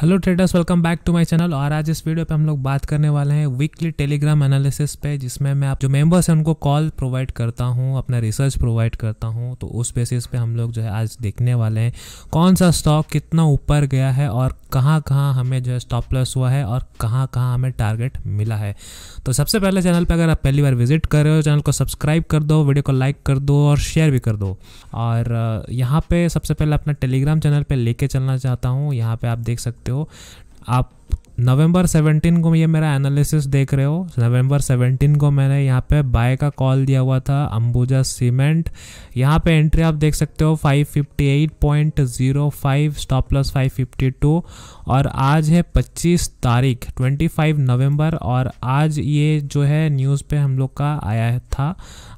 hello traders welcome back to my channel और आज इस वीडियो पे हम लोग बात करने वाले हैं वीकली टेलीग्राम एनालिसिस पे जिसमें मैं आप जो मेंबर्स हैं उनको कॉल प्रोवाइड करता हूँ अपना रिसर्च प्रोवाइड करता हूँ तो उस बेसिस पे हम लोग जो है आज देखने वाले हैं कौन सा स्टॉक कितना ऊपर गया है और कहाँ कहाँ हमें जो है स्टॉप लॉस हुआ है और कहाँ कहाँ हमें टारगेट मिला है तो सबसे पहले चैनल पर अगर आप पहली बार विजिट कर रहे हो चैनल को सब्सक्राइब कर दो वीडियो को लाइक कर दो और शेयर भी कर दो और यहाँ पे सबसे पहले अपना टेलीग्राम चैनल पे लेके चलना चाहता हूँ यहाँ पे आप देख सकते हो आप नवंबर 17 को ये मेरा एनालिसिस देख रहे हो नवंबर 17 को मैंने यहाँ पे बाय का कॉल दिया हुआ था अंबुजा सीमेंट यहाँ पे एंट्री आप देख सकते हो 558.05 स्टॉप प्लस 552 और आज है 25 तारीख 25 नवंबर और आज ये जो है न्यूज़ पे हम लोग का आया था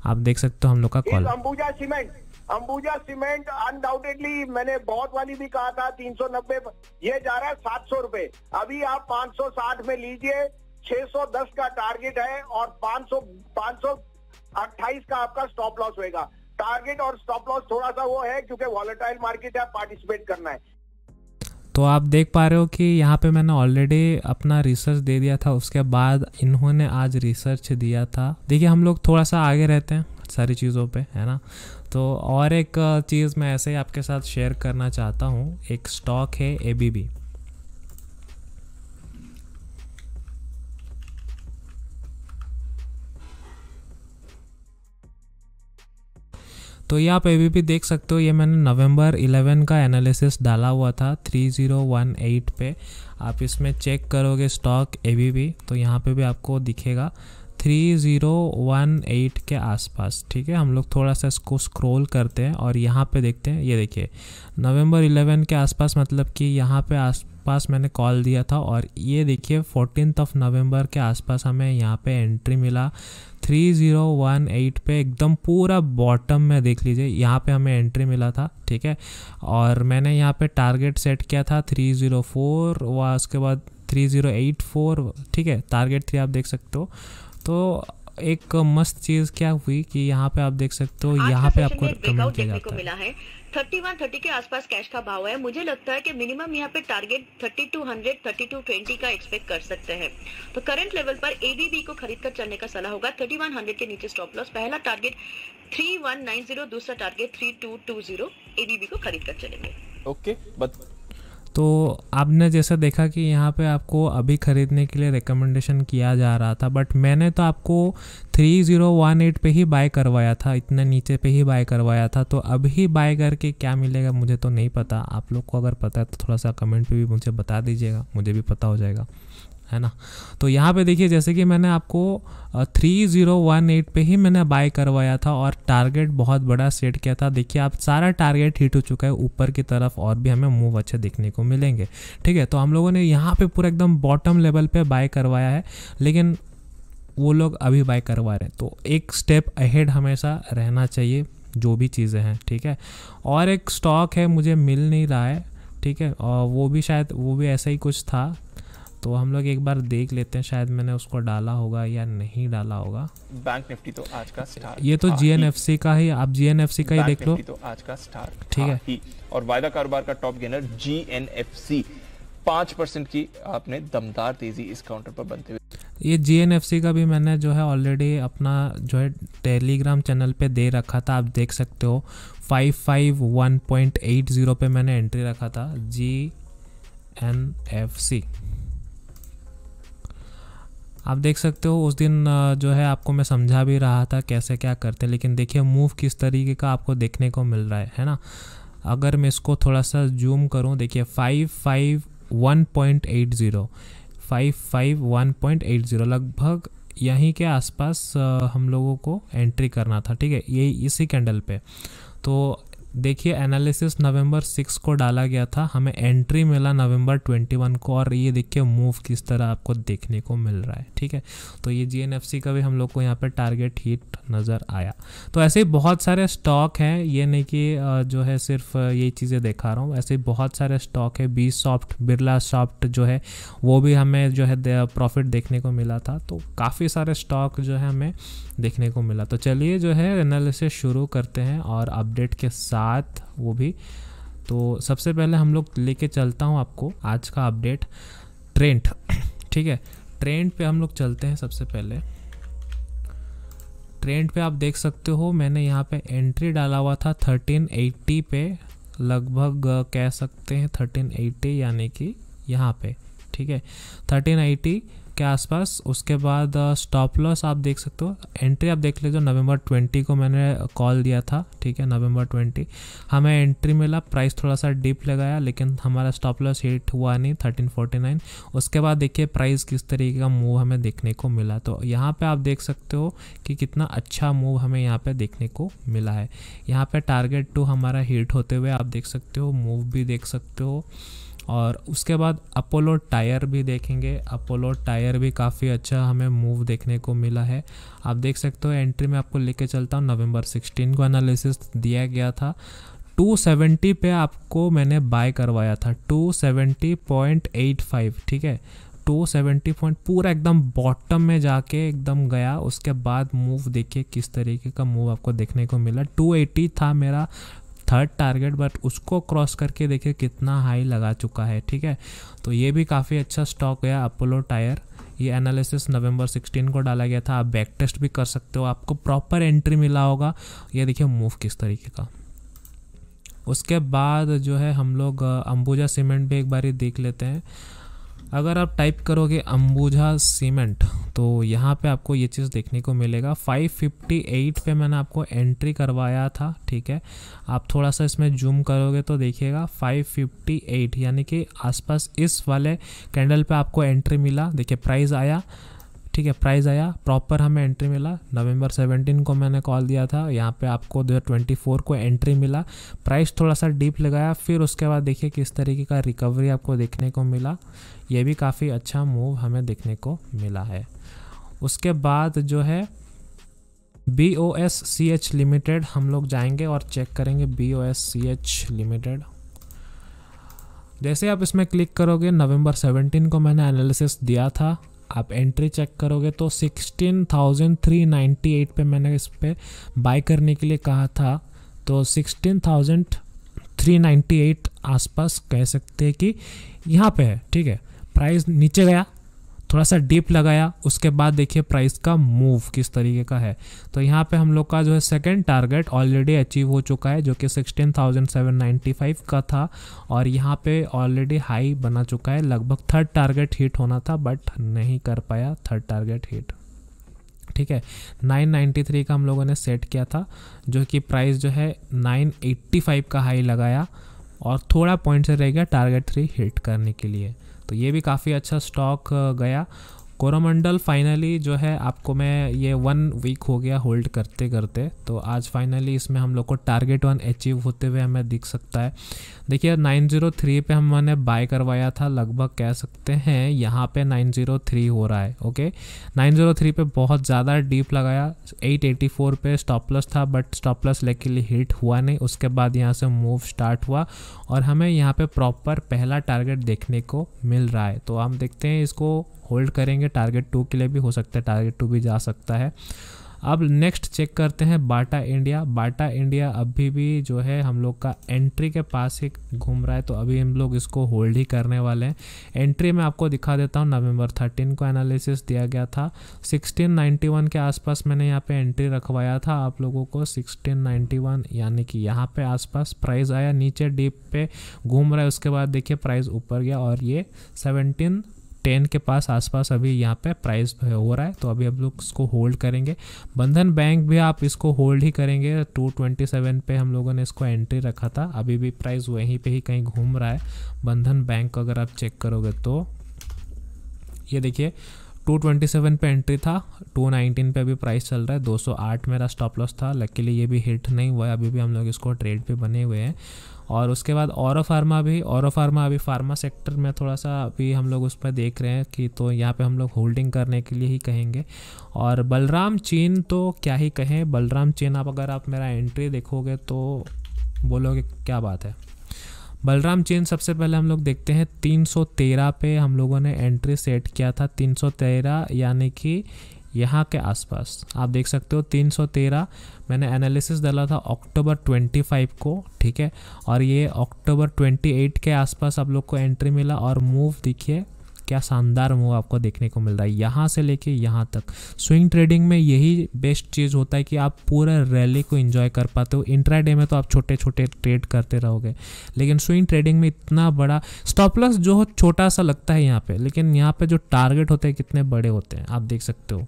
आप देख सकते हो हम लोग का call Ambuja cement Ambuja cement undoubtedly मैंने बहुत वाली भी कहा था नब्बे ये जा रहा है सात सौ रुपए अभी आप पांच सौ साठ में लीजिए छह सौ दस का टारगेट है और पांच पांच सौ सौ अट्ठाईस का आपका स्टॉप लॉस होगा टारगेट और स्टॉप लॉस थोड़ा सा वो है क्योंकि वॉलेटाइल मार्केट है पार्टिसिपेट करना है तो आप देख पा रहे हो कि यहाँ पे मैंने ऑलरेडी अपना रिसर्च दे दिया था उसके बाद इन्होंने आज रिसर्च दिया था देखिए हम लोग थोड़ा सा आगे रहते हैं सारी चीज़ों पे है ना तो और एक चीज़ मैं ऐसे ही आपके साथ शेयर करना चाहता हूँ एक स्टॉक है ए बी बी तो ये आप ए भी देख सकते हो ये मैंने नवंबर 11 का एनालिसिस डाला हुआ था 3018 पे आप इसमें चेक करोगे स्टॉक ए तो यहाँ पे भी आपको दिखेगा थ्री ज़ीरो वन एट के आसपास ठीक है हम लोग थोड़ा सा इसको स्क्रॉल करते हैं और यहाँ पे देखते हैं ये देखिए नवंबर 11 के आसपास मतलब कि यहाँ पे आसपास मैंने कॉल दिया था और ये देखिए फोर्टीन ऑफ नवंबर के आसपास हमें यहाँ पे एंट्री मिला थ्री ज़ीरो वन एट पे एकदम पूरा बॉटम में देख लीजिए यहाँ पे हमें एंट्री मिला था ठीक है और मैंने यहाँ पर टारगेट सेट किया था थ्री ज़ीरो फोर व उसके बाद थ्री ज़ीरो एट फोर ठीक है टारगेट थ्री आप देख सकते हो तो एक मस्त चीज क्या हुई कि यहाँ पे आप देख सकते हो यहाँ पे आपको कमेंट किया जाता है थर्टी वन थर्टी के आसपास कैश का भाव है मुझे लगता है कि मिनिमम यहाँ पे target thirty two hundred thirty two twenty का एक्सपेक्ट कर सकते हैं तो करंट लेवल पर एबीबी को खरीद कर चलने का सलाह होगा थर्टी वन हंड्रेड के नीचे स्टॉप लॉस पहला target three one nine zero दूसरा target three two two zero ABB को खरीद कर चलेंगे ओके okay, बट तो आपने जैसे देखा कि यहाँ पे आपको अभी ख़रीदने के लिए रिकमेंडेशन किया जा रहा था बट मैंने तो आपको 3018 पे ही बाय करवाया था इतने नीचे पे ही बाय करवाया था तो अभी बाय करके क्या मिलेगा मुझे तो नहीं पता आप लोग को अगर पता है तो थोड़ा सा कमेंट पे भी मुझे बता दीजिएगा मुझे भी पता हो जाएगा है ना तो यहाँ पे देखिए जैसे कि मैंने आपको थ्री ज़ीरो वन एट पे ही मैंने बाय करवाया था और टारगेट बहुत बड़ा सेट किया था देखिए आप सारा टारगेट हिट हो चुका है ऊपर की तरफ और भी हमें मूव अच्छे देखने को मिलेंगे ठीक है तो हम लोगों ने यहाँ पे पूरा एकदम बॉटम लेवल पे बाय करवाया है लेकिन वो लोग अभी बाय करवा रहे हैं तो एक स्टेप अहेड हमेशा रहना चाहिए जो भी चीज़ें हैं ठीक है और एक स्टॉक है मुझे मिल नहीं रहा है ठीक है और वो भी शायद वो भी ऐसा ही कुछ था तो हम लोग एक बार देख लेते हैं शायद मैंने उसको डाला होगा या नहीं डाला होगा बैंक निफ्टी तो आज का स्टार ये तो जीएनएफसी का ही आप जीएनएफसी का ही देख लो तो आज का स्टार ठीक है और वायदा कारोबार का टॉप गेनर जीएनएफसी पांच परसेंट की आपने दमदार तेजी इस काउंटर पर बनते हुए ये जी का भी मैंने जो है ऑलरेडी अपना जो है टेलीग्राम चैनल पे दे रखा था आप देख सकते हो five five one point eight zero पे मैंने एंट्री रखा था जी एन एफ सी आप देख सकते हो उस दिन जो है आपको मैं समझा भी रहा था कैसे क्या करते हैं लेकिन देखिए मूव किस तरीके का आपको देखने को मिल रहा है है ना अगर मैं इसको थोड़ा सा जूम करूँ देखिए five five one point eight zero five five one point eight zero लगभग यहीं के आसपास हम लोगों को एंट्री करना था ठीक है ये इसी कैंडल पे तो देखिए एनालिसिस नवंबर सिक्स को डाला गया था हमें एंट्री मिला नवंबर ट्वेंटी वन को और ये देखिए मूव किस तरह आपको देखने को मिल रहा है ठीक है तो ये जी का भी हम लोग को यहाँ पर टारगेट हिट नज़र आया तो ऐसे ही बहुत सारे स्टॉक हैं ये नहीं कि जो है सिर्फ ये चीज़ें दिखा रहा हूँ ऐसे ही बहुत सारे स्टॉक है बी सॉफ्ट बिरला सॉफ्ट जो है वो भी हमें जो है प्रॉफिट देखने को मिला था तो काफ़ी सारे स्टॉक जो है हमें देखने को मिला तो चलिए जो है एनालिसिस शुरू करते हैं और अपडेट के साथ साथ वो भी तो सबसे पहले हम लोग लेके चलता हूँ आपको आज का अपडेट ट्रेंड ठीक है ट्रेंड पे हम लोग चलते हैं सबसे पहले ट्रेंड पे आप देख सकते हो मैंने यहाँ पे एंट्री डाला हुआ था 1380 पे लगभग कह सकते हैं 1380 यानी कि यहाँ पे ठीक है थर्टीन एटी के आसपास उसके बाद स्टॉप uh, लॉस आप देख सकते हो एंट्री आप देख लीजिए नवंबर ट्वेंटी को मैंने कॉल दिया था ठीक है नवंबर ट्वेंटी हमें एंट्री मिला प्राइस थोड़ा सा डीप लगाया लेकिन हमारा स्टॉप लॉस हिट हुआ नहीं थर्टीन फोर्टी नाइन उसके बाद देखिए प्राइस किस तरीके का मूव हमें देखने को मिला तो यहाँ पर आप देख सकते हो कि कितना अच्छा मूव हमें यहाँ पर देखने को मिला है यहाँ पर टारगेट टू हमारा हीट होते हुए आप देख सकते हो मूव भी देख सकते हो और उसके बाद अपोलो टायर भी देखेंगे अपोलो टायर भी काफ़ी अच्छा हमें मूव देखने को मिला है आप देख सकते हो एंट्री में आपको लेके चलता हूँ नवंबर 16 को एनालिसिस दिया गया था 270 पे आपको मैंने बाय करवाया था 270.85 ठीक है 270 पॉइंट पूरा एकदम बॉटम में जाके एकदम गया उसके बाद मूव देखिए किस तरीके का मूव आपको देखने को मिला 280 था मेरा थर्ड टारगेट बट उसको क्रॉस करके देखिए कितना हाई लगा चुका है ठीक है तो ये भी काफ़ी अच्छा स्टॉक है अपोलो टायर ये एनालिसिस नवंबर 16 को डाला गया था आप बैक टेस्ट भी कर सकते हो आपको प्रॉपर एंट्री मिला होगा ये देखिए मूव किस तरीके का उसके बाद जो है हम लोग अंबुजा सीमेंट भी एक बार देख लेते हैं अगर आप टाइप करोगे अंबुजा सीमेंट तो यहाँ पे आपको ये चीज़ देखने को मिलेगा 558 पे मैंने आपको एंट्री करवाया था ठीक है आप थोड़ा सा इसमें जूम करोगे तो देखिएगा 558 यानी कि आसपास इस वाले कैंडल पे आपको एंट्री मिला देखिए प्राइस आया ठीक है प्राइस आया प्रॉपर हमें एंट्री मिला नवंबर 17 को मैंने कॉल दिया था यहाँ पे आपको 2024 को एंट्री मिला प्राइस थोड़ा सा डीप लगाया फिर उसके बाद देखिए किस तरीके का रिकवरी आपको देखने को मिला ये भी काफ़ी अच्छा मूव हमें देखने को मिला है उसके बाद जो है B O S C H limited हम लोग जाएंगे और चेक करेंगे B O S C H limited जैसे आप इसमें क्लिक करोगे नवंबर 17 को मैंने एनालिसिस दिया था आप एंट्री चेक करोगे तो sixteen thousand three ninety eight पर मैंने इस पर बाई करने के लिए कहा था तो sixteen thousand three ninety eight आसपास कह सकते हैं कि यहाँ पे है ठीक है प्राइस नीचे गया थोड़ा सा डिप लगाया उसके बाद देखिए प्राइस का मूव किस तरीके का है तो यहाँ पे हम लोग का जो है सेकंड टारगेट ऑलरेडी अचीव हो चुका है जो कि 16,795 का था और यहाँ पे ऑलरेडी हाई बना चुका है लगभग थर्ड टारगेट हिट होना था बट नहीं कर पाया थर्ड टारगेट हिट ठीक है 993 का हम लोगों ने सेट किया था जो कि प्राइस जो है नाइन का हाई लगाया और थोड़ा पॉइंट से रह गया टारगेट थ्री हिट करने के लिए तो ये भी काफ़ी अच्छा स्टॉक गया कोरोमंडल फाइनली जो है आपको मैं ये वन वीक हो गया होल्ड करते करते तो आज फाइनली इसमें हम लोग को टारगेट वन अचीव होते हुए हमें दिख सकता है देखिए 903 पे हमने बाय करवाया था लगभग कह सकते हैं यहाँ पे 903 हो रहा है ओके 903 पे बहुत ज़्यादा डीप लगाया 884 पे लस था बट लेके लिए हिट हुआ नहीं उसके बाद यहाँ से मूव स्टार्ट हुआ और हमें यहाँ पर प्रॉपर पहला टारगेट देखने को मिल रहा है तो हम देखते हैं इसको होल्ड करेंगे टारगेट टू के लिए भी हो सकता है टारगेट टू भी जा सकता है अब नेक्स्ट चेक करते हैं बाटा इंडिया बाटा इंडिया अभी भी जो है हम लोग का एंट्री के पास ही घूम रहा है तो अभी हम लोग इसको होल्ड ही करने वाले हैं एंट्री में आपको दिखा देता हूँ नवंबर थर्टीन को एनालिसिस दिया गया था 1691 के आसपास मैंने यहाँ पे एंट्री रखवाया था आप लोगों को 1691 यानी कि यहाँ पर आसपास प्राइज़ आया नीचे डीप पे घूम रहा है उसके बाद देखिए प्राइज़ ऊपर गया और ये सेवनटीन टेन के पास आसपास अभी यहाँ पे प्राइस हो रहा है तो अभी हम लोग इसको होल्ड करेंगे बंधन बैंक भी आप इसको होल्ड ही करेंगे टू ट्वेंटी सेवन पर हम लोगों ने इसको एंट्री रखा था अभी भी प्राइस वहीं पे ही कहीं घूम रहा है बंधन बैंक अगर आप चेक करोगे तो ये देखिए 227 पे एंट्री था 219 पे अभी प्राइस चल रहा है 208 मेरा स्टॉप लॉस था लकीली ये भी हिट नहीं हुआ है अभी भी हम लोग इसको ट्रेड पे बने हुए हैं और उसके बाद और फार्मा भी और फार्मा अभी फार्मा सेक्टर में थोड़ा सा अभी हम लोग उस पर देख रहे हैं कि तो यहाँ पे हम लोग होल्डिंग करने के लिए ही कहेंगे और बलराम चीन तो क्या ही कहें बलराम चीन आप अगर आप मेरा एंट्री देखोगे तो बोलोगे क्या बात है बलराम चेन सबसे पहले हम लोग देखते हैं 313 पे हम लोगों ने एंट्री सेट किया था 313 यानी कि यहाँ के आसपास आप देख सकते हो 313 मैंने एनालिसिस डाला था अक्टूबर 25 को ठीक है और ये अक्टूबर 28 के आसपास आप लोग को एंट्री मिला और मूव देखिए क्या शानदार मूव आपको देखने को मिल रहा है यहाँ से लेके यहाँ तक स्विंग ट्रेडिंग में यही बेस्ट चीज़ होता है कि आप पूरा रैली को इन्जॉय कर पाते हो इंट्राडे में तो आप छोटे छोटे ट्रेड करते रहोगे लेकिन स्विंग ट्रेडिंग में इतना बड़ा स्टॉपलस जो छोटा सा लगता है यहाँ पर लेकिन यहाँ पर जो टारगेट होते हैं कितने बड़े होते हैं आप देख सकते हो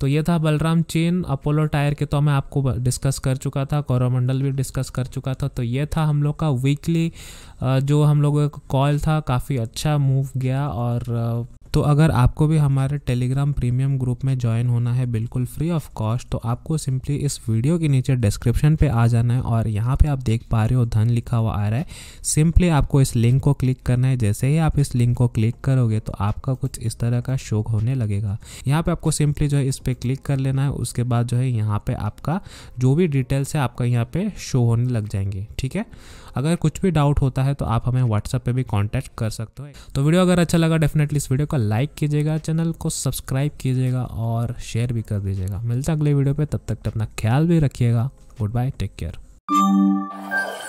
तो ये था बलराम चेन अपोलो टायर के तो मैं आपको डिस्कस कर चुका था कोरोमंडल भी डिस्कस कर चुका था तो ये था हम लोग का वीकली जो हम लोगों का कॉल था काफ़ी अच्छा मूव गया और तो अगर आपको भी हमारे टेलीग्राम प्रीमियम ग्रुप में ज्वाइन होना है बिल्कुल फ्री ऑफ कॉस्ट तो आपको सिंपली इस वीडियो के नीचे डिस्क्रिप्शन पे आ जाना है और यहाँ पे आप देख पा रहे हो धन लिखा हुआ आ रहा है सिंपली आपको इस लिंक को क्लिक करना है जैसे ही आप इस लिंक को क्लिक करोगे तो आपका कुछ इस तरह का शोक होने लगेगा यहाँ पर आपको सिंपली जो है इस पर क्लिक कर लेना है उसके बाद जो है यहाँ पर आपका जो भी डिटेल्स है आपका यहाँ पर शो होने लग जाएंगे ठीक है अगर कुछ भी डाउट होता है तो आप हमें व्हाट्सएप पर भी कॉन्टैक्ट कर सकते हो तो वीडियो अगर अच्छा लगा डेफिनेटली इस वीडियो को लाइक कीजिएगा चैनल को सब्सक्राइब कीजिएगा और शेयर भी कर दीजिएगा मिलता अगले वीडियो पर तब तक अपना ख्याल भी रखिएगा गुड बाय टेक केयर